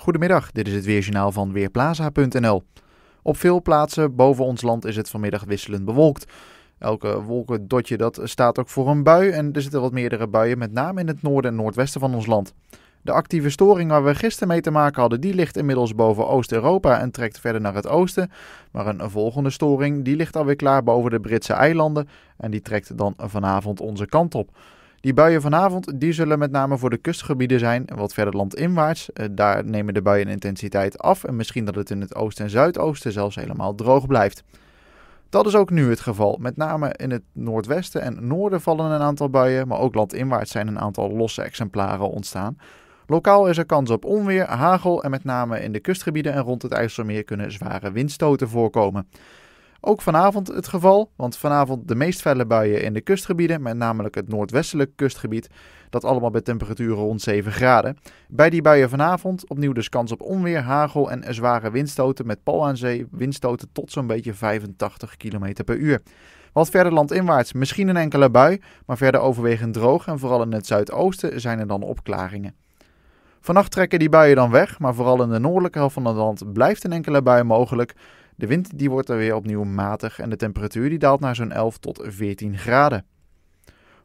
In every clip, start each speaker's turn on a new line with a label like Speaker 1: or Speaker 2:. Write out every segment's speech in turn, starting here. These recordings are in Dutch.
Speaker 1: Goedemiddag, dit is het Weerjournaal van Weerplaza.nl. Op veel plaatsen boven ons land is het vanmiddag wisselend bewolkt. Elke wolkendotje dat staat ook voor een bui en er zitten wat meerdere buien, met name in het noorden en noordwesten van ons land. De actieve storing waar we gisteren mee te maken hadden, die ligt inmiddels boven Oost-Europa en trekt verder naar het oosten. Maar een volgende storing, die ligt alweer klaar boven de Britse eilanden en die trekt dan vanavond onze kant op. Die buien vanavond die zullen met name voor de kustgebieden zijn, wat verder landinwaarts. Eh, daar nemen de buien intensiteit af en misschien dat het in het oosten en zuidoosten zelfs helemaal droog blijft. Dat is ook nu het geval. Met name in het noordwesten en noorden vallen een aantal buien, maar ook landinwaarts zijn een aantal losse exemplaren ontstaan. Lokaal is er kans op onweer, hagel en met name in de kustgebieden en rond het IJsselmeer kunnen zware windstoten voorkomen. Ook vanavond het geval, want vanavond de meest felle buien in de kustgebieden, met namelijk het noordwestelijk kustgebied, dat allemaal bij temperaturen rond 7 graden. Bij die buien vanavond opnieuw dus kans op onweer, hagel en zware windstoten met pal aan zee, windstoten tot zo'n beetje 85 km per uur. Wat verder landinwaarts misschien een enkele bui, maar verder overwegend droog en vooral in het zuidoosten zijn er dan opklaringen. Vannacht trekken die buien dan weg, maar vooral in de noordelijke helft van het land blijft een enkele bui mogelijk. De wind die wordt er weer opnieuw matig en de temperatuur die daalt naar zo'n 11 tot 14 graden.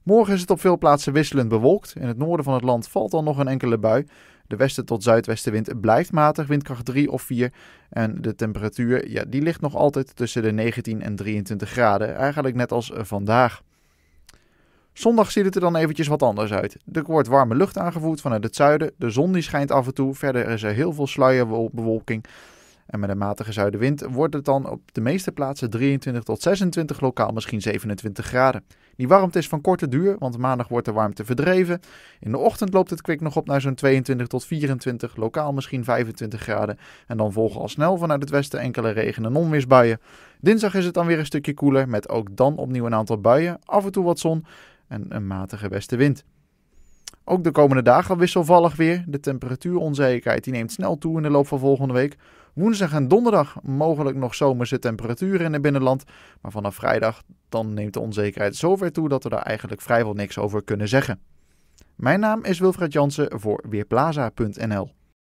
Speaker 1: Morgen is het op veel plaatsen wisselend bewolkt. In het noorden van het land valt dan nog een enkele bui. De westen tot zuidwestenwind blijft matig, windkracht 3 of 4. En de temperatuur ja, die ligt nog altijd tussen de 19 en 23 graden, eigenlijk net als eh, vandaag. Zondag ziet het er dan eventjes wat anders uit. Er wordt warme lucht aangevoerd vanuit het zuiden, de zon die schijnt af en toe, verder is er heel veel sluierbewolking en met een matige zuidenwind wordt het dan op de meeste plaatsen 23 tot 26, lokaal misschien 27 graden. Die warmte is van korte duur, want maandag wordt de warmte verdreven. In de ochtend loopt het kwik nog op naar zo'n 22 tot 24, lokaal misschien 25 graden. En dan volgen al snel vanuit het westen enkele regen- en onweersbuien. Dinsdag is het dan weer een stukje koeler, met ook dan opnieuw een aantal buien, af en toe wat zon en een matige westenwind. Ook de komende dagen wisselvallig weer. De temperatuuronzekerheid die neemt snel toe in de loop van volgende week. Woensdag en donderdag mogelijk nog zomerse temperaturen in het binnenland. Maar vanaf vrijdag dan neemt de onzekerheid zover toe dat we daar eigenlijk vrijwel niks over kunnen zeggen. Mijn naam is Wilfred Jansen voor Weerplaza.nl